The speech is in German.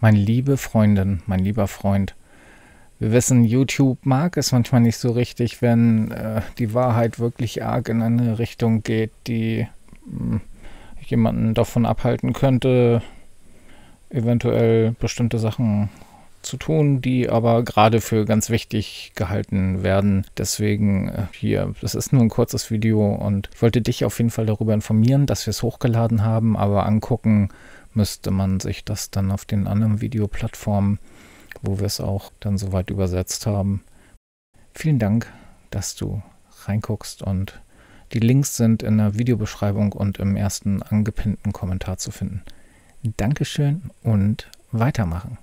meine liebe Freundin, mein lieber Freund. Wir wissen, YouTube mag es manchmal nicht so richtig, wenn äh, die Wahrheit wirklich arg in eine Richtung geht, die mh, hm, jemanden davon abhalten könnte, eventuell bestimmte Sachen zu tun, die aber gerade für ganz wichtig gehalten werden. Deswegen äh, hier, das ist nur ein kurzes Video und ich wollte dich auf jeden Fall darüber informieren, dass wir es hochgeladen haben, aber angucken müsste man sich das dann auf den anderen Videoplattformen, wo wir es auch dann soweit übersetzt haben. Vielen Dank, dass du reinguckst und die Links sind in der Videobeschreibung und im ersten angepinnten Kommentar zu finden. Dankeschön und weitermachen.